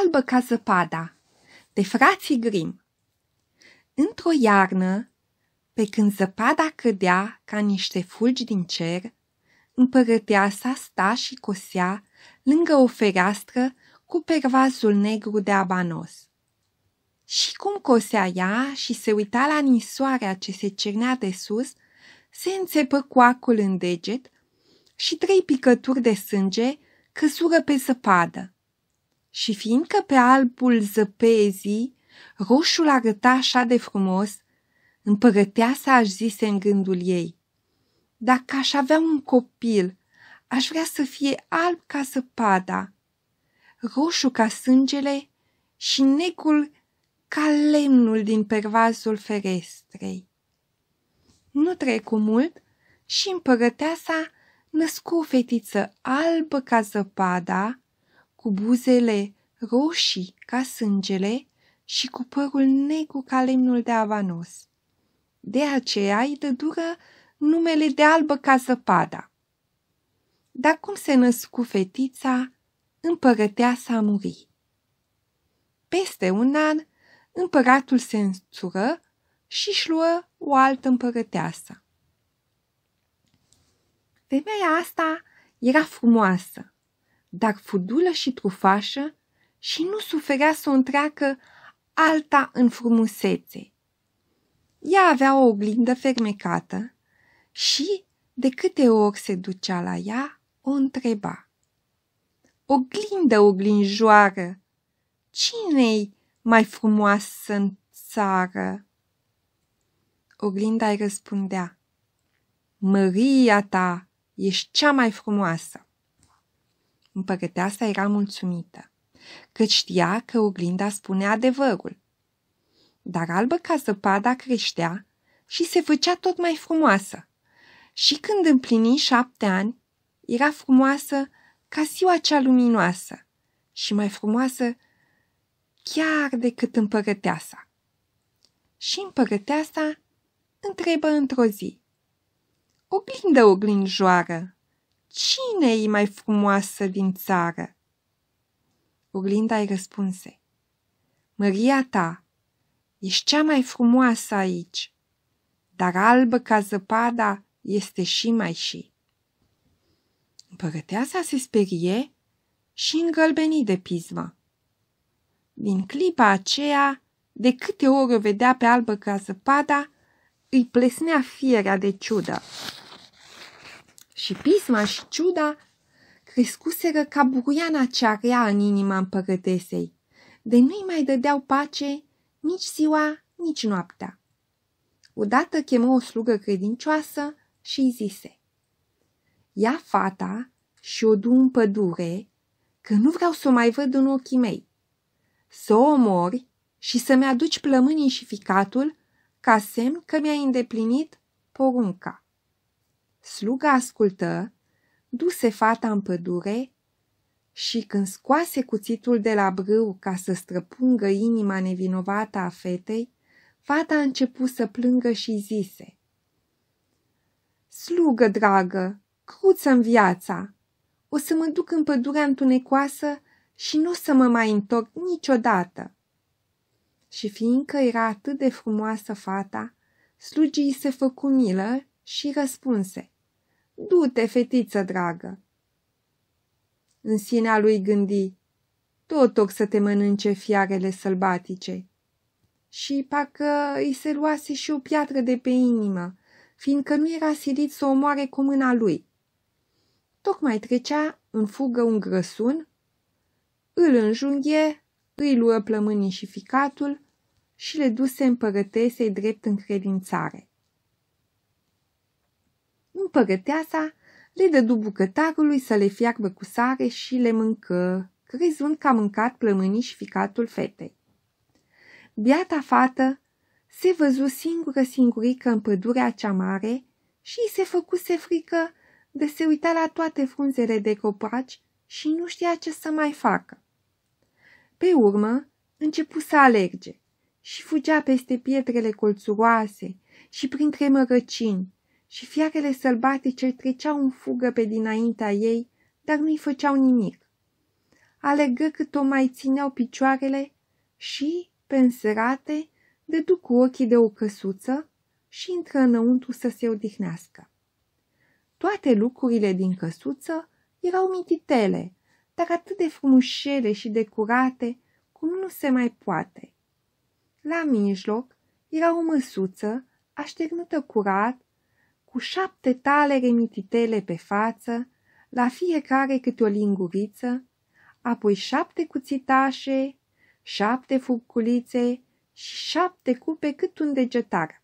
Albă ca zăpada de frații Grim. Într-o iarnă, pe când zăpada cădea ca niște fulgi din cer, împărăteasa sta și cosea lângă o fereastră cu pervazul negru de abanos. Și cum cosea ea și se uita la nisoarea ce se cernea de sus, se înțepă coacul în deget și trei picături de sânge căzură pe zăpadă. Și fiindcă pe albul zăpezii roșul arăta așa de frumos, să aș zise în gândul ei, Dacă aș avea un copil, aș vrea să fie alb ca zăpada, roșu ca sângele și negul ca lemnul din pervazul ferestrei. Nu trecu mult și împărăteasa născu o fetiță albă ca zăpada, cu buzele roșii ca sângele și cu părul negru ca lemnul de avanos. De aceea îi dură numele de albă ca zăpada. Dar cum se născu fetița, a murit. Peste un an, împăratul se însură și își luă o altă împărăteasă. Femeia asta era frumoasă, dar fudulă și trufașă și nu suferea să o întreacă alta în frumusețe. Ea avea o oglindă fermecată și, de câte ori se ducea la ea, o întreba. Oglindă, oglinjoară, cine-i mai frumoasă în țară? Oglinda îi răspundea, Măria ta ești cea mai frumoasă. Împărăteasa era mulțumită, că știa că oglinda spune adevărul. Dar albă ca zăpada creștea și se făcea tot mai frumoasă. Și când împlini șapte ani, era frumoasă ca ziua cea luminoasă și mai frumoasă chiar decât împărăteasa. Și împărăteasa întrebă într-o zi. Oglindă oglinjoară, cine e mai frumoasă din țară? Urlinda îi răspunse, Măria ta, ești cea mai frumoasă aici, dar albă ca zăpada este și mai și. Împărăteasa se sperie și îngălbeni de pismă. Din clipa aceea, de câte ori o vedea pe albă ca zăpada, îi plesnea fierea de ciudă și pisma și ciuda crescuseră ca buruiana cea rea în inima împărătesei, de nu-i mai dădeau pace nici ziua, nici noaptea. Odată chemă o slugă credincioasă și îi zise, Ia fata și o du în pădure, că nu vreau să o mai văd în ochii mei. Să o omori și să-mi aduci plămânii și ficatul ca semn că mi-ai îndeplinit porunca. Sluga ascultă, duse fata în pădure și când scoase cuțitul de la brâu ca să străpungă inima nevinovată a fetei, fata a început să plângă și zise Slugă dragă, cruță-mi viața! O să mă duc în pădurea întunecoasă și nu o să mă mai întorc niciodată!" Și fiindcă era atât de frumoasă fata, slugii se făcu milă și răspunse Du-te, fetiță dragă! În sinea lui gândi, tot o să te mănânce fiarele sălbatice. Și parcă îi se luase și o piatră de pe inimă, fiindcă nu era silit să o moare cu mâna lui. Tocmai trecea în fugă un grăsun, îl înjunghe, îi luă plămânii și ficatul și le duse împărătesei drept credințare. Împărăteasa le dădu bucătarului să le fiarbă cu sare și le mâncă, crezând că a mâncat plămânii și ficatul fetei. Biata fată se văzu singură singurică în pădurea cea mare și îi se făcuse frică de se uita la toate frunzele de copaci și nu știa ce să mai facă. Pe urmă, începu să alerge și fugea peste pietrele colțuroase și printre mărăcini și fiarele sălbatice treceau în fugă pe dinaintea ei, dar nu-i făceau nimic. Alegă cât o mai țineau picioarele și, penserate, dădu cu ochii de o căsuță și intră înăuntru să se odihnească. Toate lucrurile din căsuță erau mititele, dar atât de frumușele și de curate, cum nu se mai poate. La mijloc era o măsuță așternută curat cu șapte tale remititele pe față, la fiecare câte o linguriță, apoi șapte cuțitașe, șapte furculițe și șapte cupe cât un degetar.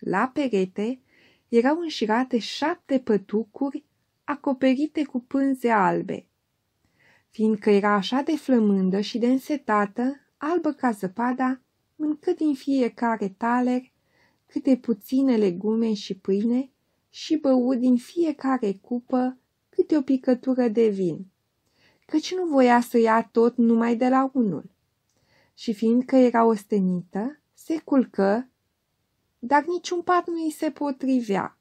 La perete erau înșirate șapte pătucuri acoperite cu pânze albe. Fiindcă era așa de flămândă și de însetată, albă ca zăpada, încât din fiecare taler câte puține legume și pâine și bău din fiecare cupă câte o picătură de vin, căci nu voia să ia tot numai de la unul. Și fiindcă era ostenită, se culcă, dar niciun pat nu îi se potrivea.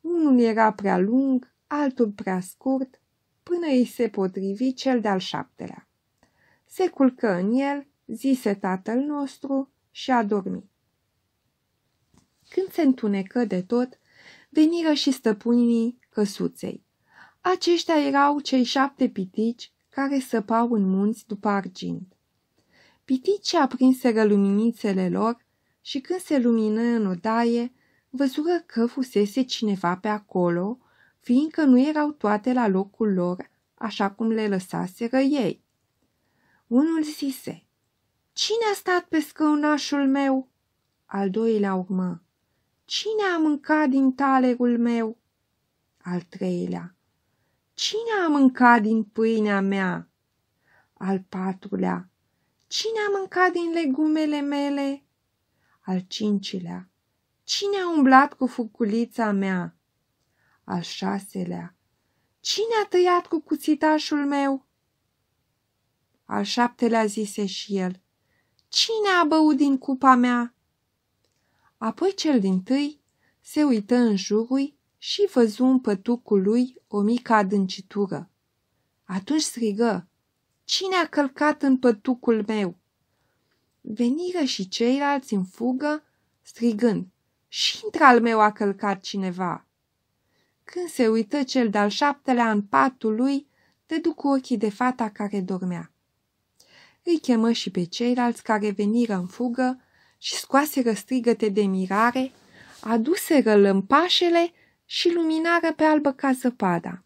Unul era prea lung, altul prea scurt, până îi se potrivi cel de-al șaptelea. Se culcă în el, zise tatăl nostru și a dormit. Când se întunecă de tot, veniră și stăpânii căsuței. Aceștia erau cei șapte pitici care săpau în munți după argint. Piticii aprinseră luminițele lor și când se lumină în odaie, văzură că fusese cineva pe acolo, fiindcă nu erau toate la locul lor, așa cum le lăsaseră ei. Unul zise, Cine a stat pe scăunașul meu?" Al doilea urmă, Cine a mâncat din talerul meu? Al treilea. Cine a mâncat din pâinea mea? Al patrulea. Cine a mâncat din legumele mele? Al cincilea. Cine a umblat cu furculița mea? Al șaselea. Cine a tăiat cu cuțitașul meu? Al șaptelea zise și el. Cine a băut din cupa mea? Apoi cel din tâi se uită în jurul și văzu în pătucul lui o mică adâncitură. Atunci strigă, Cine a călcat în pătucul meu? Veniră și ceilalți în fugă, strigând, Și într-al meu a călcat cineva. Când se uită cel de-al șaptelea în patul lui, dădu cu ochii de fata care dormea. Îi chemă și pe ceilalți care veniră în fugă și scoaseră strigăte de mirare, aduseră lămpașele și luminară pe albă ca zăpada.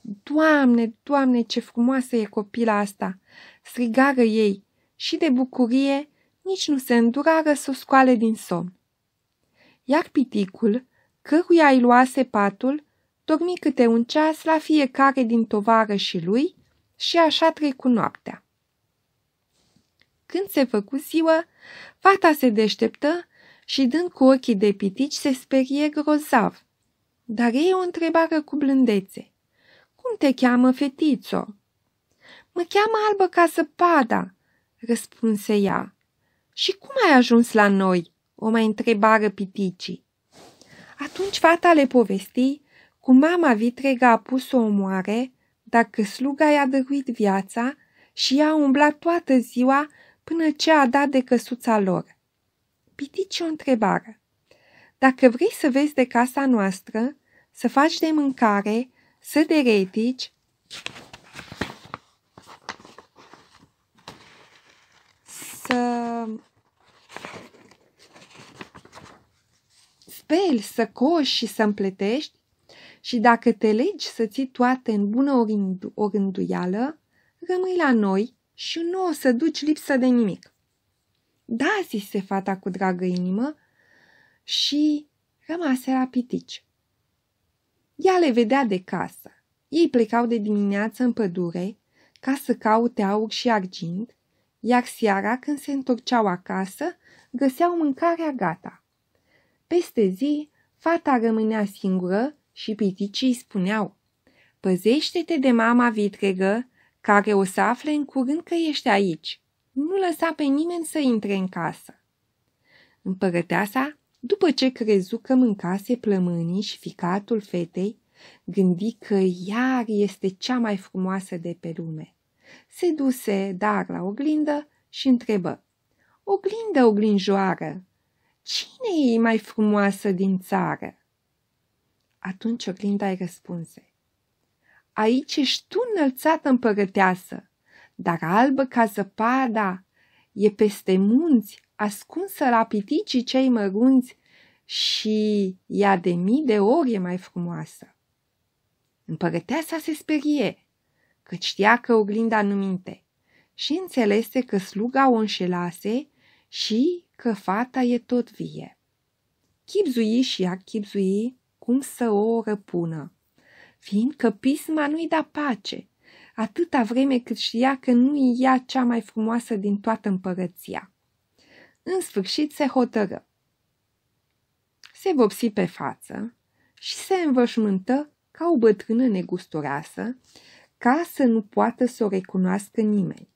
Doamne, doamne, ce frumoasă e copila asta!" strigară ei și de bucurie nici nu se îndurară să o scoale din somn. Iar piticul, căruia îi luase patul, dormi câte un ceas la fiecare din tovară și lui și așa trecu noaptea. Când se făcu ziua, Fata se deșteptă și dând cu ochii de pitici se sperie grozav. Dar ei o întrebară cu blândețe. Cum te cheamă, fetițo?" Mă cheamă albă ca zăpada," răspunse ea. Și cum ai ajuns la noi?" o mai întrebară piticii. Atunci fata le povesti cum mama vitregă a pus o omoare, dacă sluga i-a dăruit viața și i a umblat toată ziua până ce a dat de căsuța lor. Pitici o întrebare. Dacă vrei să vezi de casa noastră, să faci de mâncare, să deretici, să speli, să coși și să împletești și dacă te legi să ții toate în bună orânduială, rămâi la noi și nu o să duci lipsă de nimic. Da, zise fata cu dragă inimă și rămase la pitici. Ea le vedea de casă. Ei plecau de dimineață în pădure ca să caute aur și argint, iar seara, când se întorceau acasă, găseau mâncarea gata. Peste zi, fata rămânea singură și piticii îi spuneau Păzește-te de mama vitregă care o să afle în curând că ești aici. Nu lăsa pe nimeni să intre în casă. Împărăteasa, după ce crezu că mâncase plămânii și ficatul fetei, gândi că iar este cea mai frumoasă de pe lume. Se duse, dar, la oglindă și întrebă. Oglindă, oglinjoară, cine e mai frumoasă din țară? Atunci oglinda îi răspunse aici ești tu înălțată împărăteasă, dar albă ca zăpada, e peste munți, ascunsă la piticii cei mărunți și ea de mii de ori e mai frumoasă. Împărăteasa se sperie, că știa că oglinda nu minte și înțelese că sluga o înșelase și că fata e tot vie. Chipzui și ea chipzui cum să o răpună fiindcă pisma nu-i da pace, atâta vreme cât știa că nu-i ea cea mai frumoasă din toată împărăția. În sfârșit se hotără. Se vopsi pe față și se învășmântă ca o bătrână negusturoasă, ca să nu poată să o recunoască nimeni.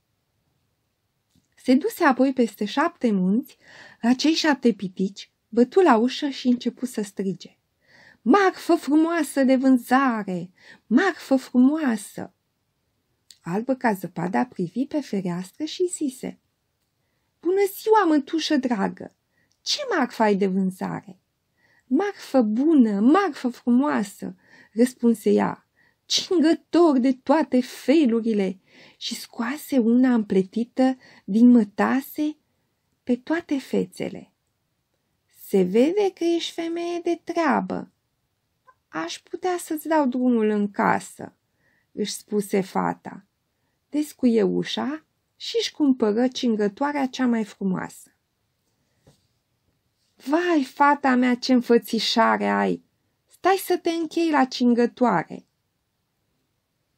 Se duse apoi peste șapte munți, la cei șapte pitici, bătu la ușă și începu să strige. Marfă frumoasă de vânzare! Marfă frumoasă! Albă ca zăpada privi pe fereastră și zise Bună ziua, mântușă dragă! Ce marfă ai de vânzare? Marfă bună, marfă frumoasă, răspunse ea, cingător de toate felurile și scoase una împletită din mătase pe toate fețele. Se vede că ești femeie de treabă, Aș putea să-ți dau drumul în casă, își spuse fata. Descuie ușa și își cumpără cingătoarea cea mai frumoasă. Vai, fata mea, ce înfățișare ai! Stai să te închei la cingătoare!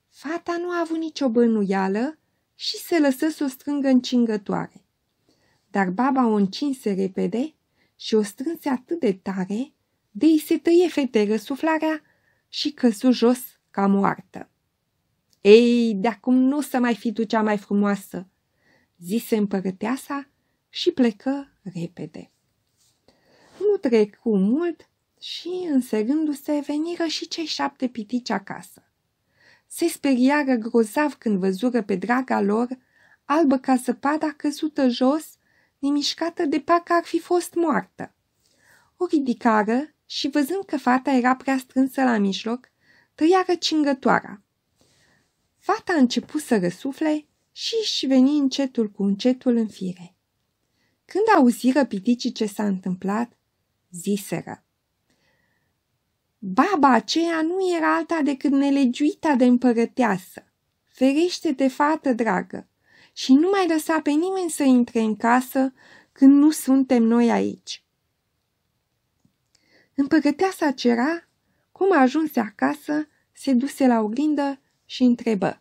Fata nu a avut nicio bănuială și se lăsă să o strângă în cingătoare. Dar baba o încinse repede și o strânse atât de tare de i se tăie fete răsuflarea și căsu jos ca moartă. Ei, de acum nu o să mai fi tu cea mai frumoasă, zise împărăteasa și plecă repede. Nu trecu mult și, înserându-se, veniră și cei șapte pitici acasă. Se speriară grozav când văzură pe draga lor, albă ca săpada căzută jos, nemișcată de parcă ar fi fost moartă. O ridicară și văzând că fata era prea strânsă la mijloc, tăiară cingătoarea. Fata a început să răsufle și își veni încetul cu încetul în fire. Când auziră piticii ce s-a întâmplat, ziseră. Baba aceea nu era alta decât nelegiuita de împărăteasă. Ferește-te, fată dragă, și nu mai lăsa pe nimeni să intre în casă când nu suntem noi aici. Împărăteasa cera, cum ajunse acasă, se duse la oglindă și întrebă.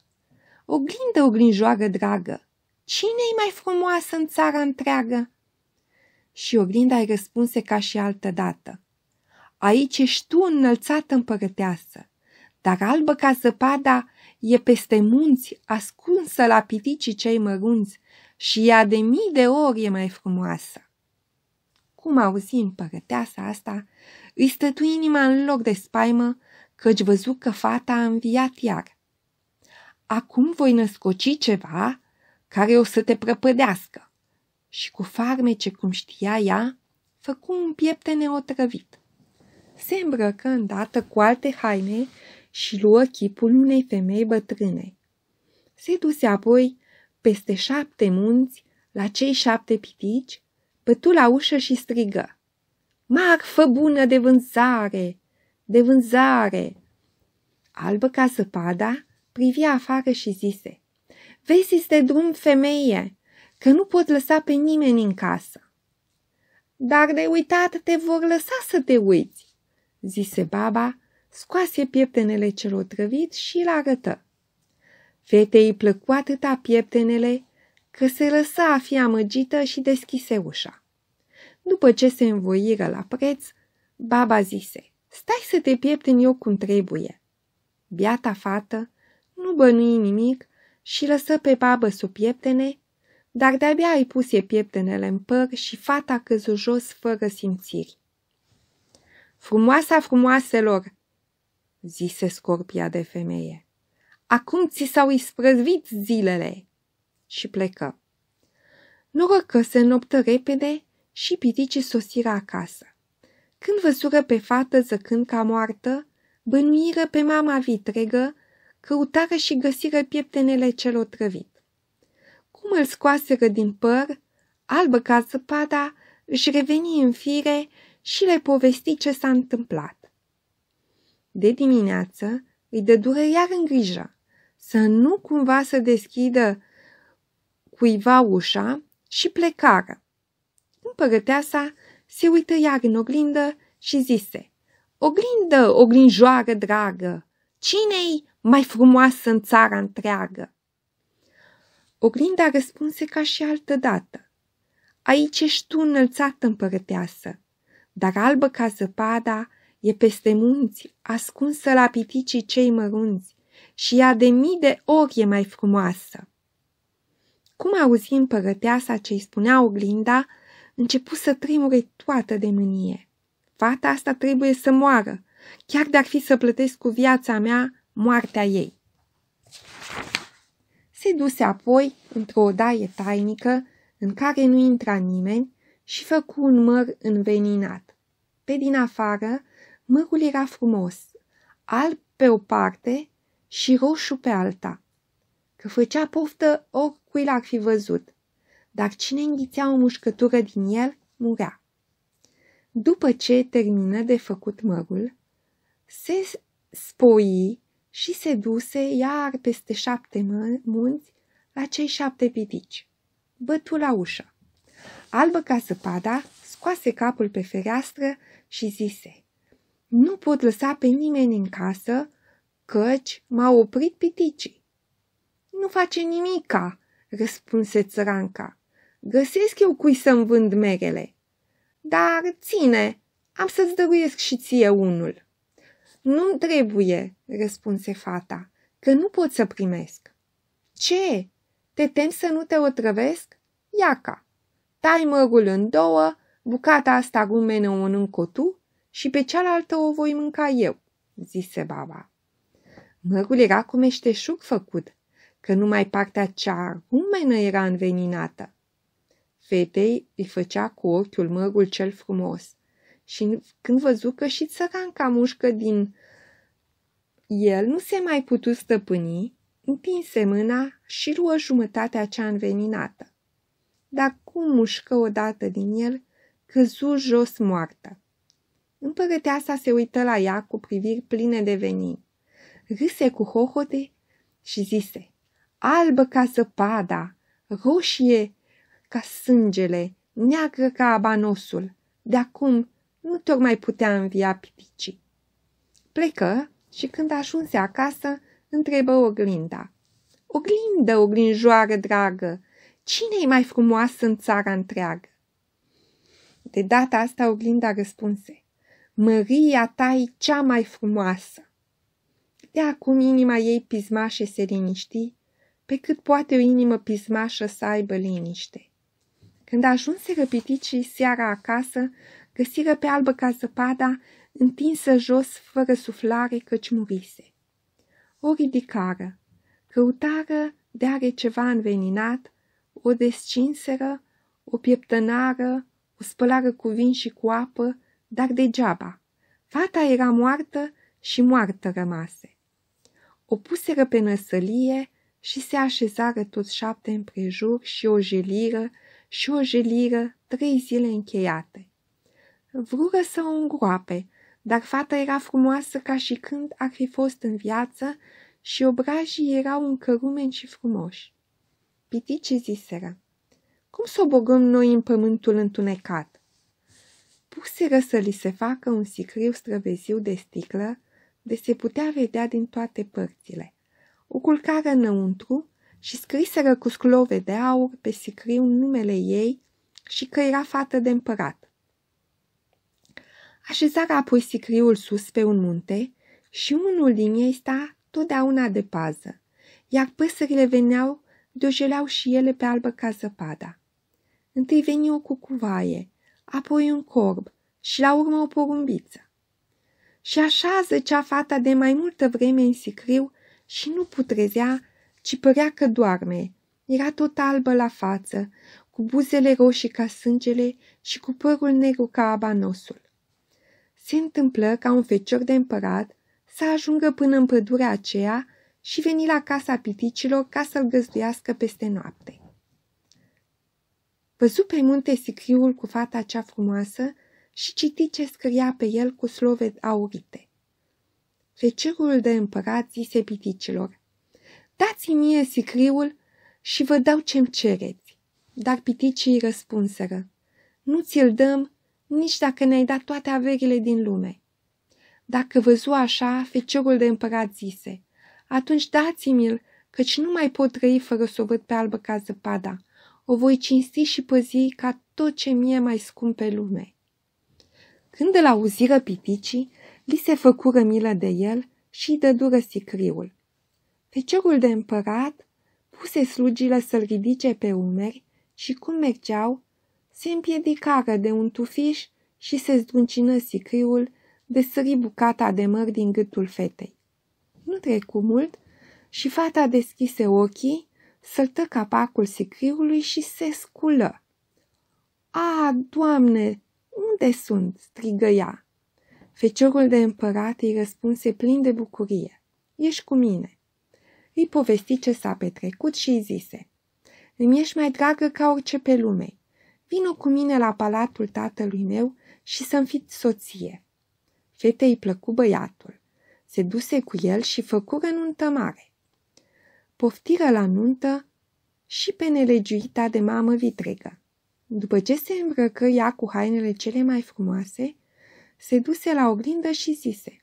Oglindă, oglinjoară dragă, cine-i mai frumoasă în țara întreagă? Și oglinda îi răspunse ca și altă dată. Aici ești tu înălțată împărăteasă, dar albă ca zăpada e peste munți, ascunsă la piticii cei mărunți și ea de mii de ori e mai frumoasă. Cum auzi împărăteasa asta, îi stătui inima în loc de spaimă, căci văzu că fata a înviat iar. Acum voi născoci ceva care o să te prăpădească. Și cu farmece cum știa ea, făcu un piepte neotrăvit. Se îmbrăcă îndată cu alte haine și luă chipul unei femei bătrâne. Se duse apoi peste șapte munți la cei șapte pitici, pătu la ușă și strigă. Marfă bună de vânzare! De vânzare! Albă ca zăpada, privi afară și zise, Vezi, este drum, femeie, că nu pot lăsa pe nimeni în casă. Dar de uitat te vor lăsa să te uiți, zise baba, scoase pieptenele celor trăvit și îl arătă. Fetei îi plăcu atâta pieptenele că se lăsa a fi amăgită și deschise ușa. După ce se învoiră la preț, baba zise, stai să te piepteni eu cum trebuie. Biata fată nu bănui nimic și lăsă pe babă sub pieptene, dar de-abia pus puse pieptenele în păr și fata căzu jos fără simțiri. Frumoasa frumoaselor, zise scorpia de femeie, acum ți s-au isprăzvit zilele! Și plecă. Noroc că se noptă repede și piticii sosiră acasă. Când văzură pe fată zăcând ca moartă, bănuiră pe mama vitregă, căutară și găsiră pieptenele cel otrăvit. Cum îl scoaseră din păr, albă ca zăpada, își reveni în fire și le povesti ce s-a întâmplat. De dimineață îi dură iar în grijă să nu cumva să deschidă cuiva ușa și plecară sa se uită iar în oglindă și zise, Oglindă, oglinjoară dragă, cine-i mai frumoasă în țara întreagă? Oglinda răspunse ca și altă dată. Aici ești tu înălțată împărăteasă, dar albă ca zăpada, e peste munți, ascunsă la piticii cei mărunți, și ea de mii de ori e mai frumoasă. Cum auzi împărăteasa ce-i spunea oglinda, începu să tremure toată de mânie. Fata asta trebuie să moară, chiar dacă ar fi să plătesc cu viața mea moartea ei. Se duse apoi într-o odaie tainică în care nu intra nimeni și făcu un măr înveninat. Pe din afară, mărul era frumos, alb pe o parte și roșu pe alta, că făcea poftă oricui l-ar fi văzut dar cine înghițea o mușcătură din el, murea. După ce termină de făcut mărul, se spoi și se duse iar peste șapte munți la cei șapte pitici. Bătu la ușă. Albă ca zăpada, scoase capul pe fereastră și zise Nu pot lăsa pe nimeni în casă, căci m-au oprit piticii. Nu face nimica, răspunse țăranca. Găsesc eu cui să-mi vând merele. Dar, ține, am să-ți dăruiesc și ție unul. Nu trebuie, răspunse fata, că nu pot să primesc. Ce? Te tem să nu te otrăvesc? Iaca! Tai mărul în două, bucata asta rumenă o în tu și pe cealaltă o voi mânca eu, zise baba. Mărul era cu meșteșug făcut, că numai partea cea rumenă era înveninată. Fetei îi făcea cu ochiul mărul cel frumos și când văzu că și țăranca mușcă din el nu se mai putu stăpâni, împinse mâna și luă jumătatea cea înveninată. Dar cum mușcă odată din el, căzu jos moartă. Împărăteasa se uită la ea cu priviri pline de venin, râse cu hohote și zise, albă ca zăpada, roșie ca sângele, neagră ca abanosul. De acum nu tocmai putea învia pipicii. Plecă și când ajunse acasă, întrebă oglinda. Oglindă, oglinjoară dragă, cine e mai frumoasă în țara întreagă? De data asta oglinda răspunse. Măria ta e cea mai frumoasă. De acum inima ei pismașe se liniști, pe cât poate o inimă pismașă să aibă liniște. Când ajunseră piticii seara acasă, găsiră pe albă ca zăpada, întinsă jos, fără suflare, căci murise. O ridicară, căutară de are ceva înveninat, o descinseră, o pieptănară, o spălară cu vin și cu apă, dar degeaba. Fata era moartă și moartă rămase. O puseră pe năsălie și se așezară toți șapte împrejur și o jeliră și o jeliră trei zile încheiate. Vrură să o îngroape, dar fata era frumoasă ca și când ar fi fost în viață și obrajii erau încărumeni și frumoși. Pitice ziseră, cum să bogăm noi în pământul întunecat? Puseră să li se facă un sicriu străveziu de sticlă, de se putea vedea din toate părțile. O culcară înăuntru și scriseră cu sclove de aur pe sicriu numele ei și că era fată de împărat. Așezară apoi sicriul sus pe un munte și unul din ei sta totdeauna de pază, iar păsările veneau, dojeleau și ele pe albă ca zăpada. Întâi veni o cucuvaie, apoi un corb și la urmă o porumbiță. Și așa zăcea fata de mai multă vreme în sicriu și nu putrezea ci părea că doarme. Era tot albă la față, cu buzele roșii ca sângele și cu părul negru ca abanosul. Se întâmplă ca un fecior de împărat să ajungă până în pădurea aceea și veni la casa piticilor ca să-l găzduiască peste noapte. Văzu pe munte sicriul cu fata cea frumoasă și citi ce scria pe el cu slove aurite. Fecerul de împărat zise piticilor, Dați-mi mie sicriul și vă dau ce-mi cereți. Dar piticii răspunseră, nu ți-l dăm nici dacă ne-ai dat toate averile din lume. Dacă văzu așa, feciorul de împărat zise, atunci dați-mi-l, căci nu mai pot trăi fără să o văd pe albă ca zăpada. O voi cinsti și păzi ca tot ce mie mai scump pe lume. Când îl auziră piticii, li se făcură milă de el și îi dădură sicriul. Feciorul de împărat puse slugile să-l ridice pe umeri și cum mergeau, se împiedicară de un tufiș și se zduncină sicriul de sări bucata de măr din gâtul fetei. Nu trecu mult și fata deschise ochii, săltă capacul sicriului și se sculă. A, doamne, unde sunt?" strigă ea. Feciorul de împărat îi răspunse plin de bucurie. Ești cu mine îi povesti ce s-a petrecut și îi zise Îmi ești mai dragă ca orice pe lume. Vino cu mine la palatul tatălui meu și să-mi fiți soție. Fetei îi plăcu băiatul. Se duse cu el și făcură nuntă mare. Poftiră la nuntă și pe nelegiuita de mamă vitregă. După ce se îmbrăcă ea cu hainele cele mai frumoase, se duse la oglindă și zise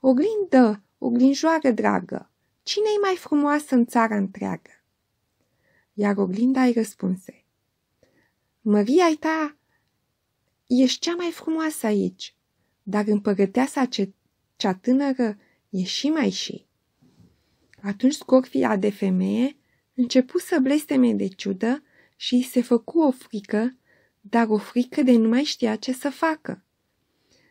Oglindă, oglinjoară dragă, cine e mai frumoasă în țara întreagă? Iar Oglinda îi răspunse, Măria ta, ești cea mai frumoasă aici, dar împărăteasa ce, cea tânără e și mai și. Atunci scorfia de femeie începu să blesteme de ciudă și îi se făcu o frică, dar o frică de nu mai știa ce să facă.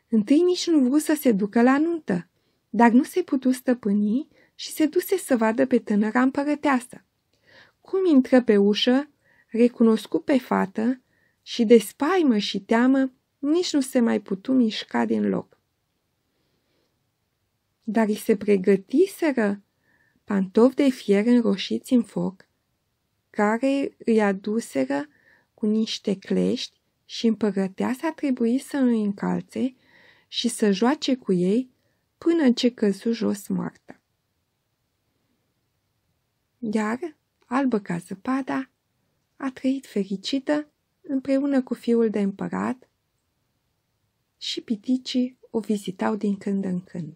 Întâi nici nu vrut să se ducă la nuntă, dar nu se putu stăpâni și se duse să vadă pe tânăra împărăteasă. Cum intră pe ușă, recunoscu pe fată și de spaimă și teamă nici nu se mai putu mișca din loc. Dar îi se pregătiseră pantofi de fier înroșiți în foc, care îi aduseră cu niște clești și împărăteasa trebuie să îi încalțe și să joace cu ei până ce căzu jos moartea iar, albă ca zăpada, a trăit fericită împreună cu fiul de împărat și piticii o vizitau din când în când.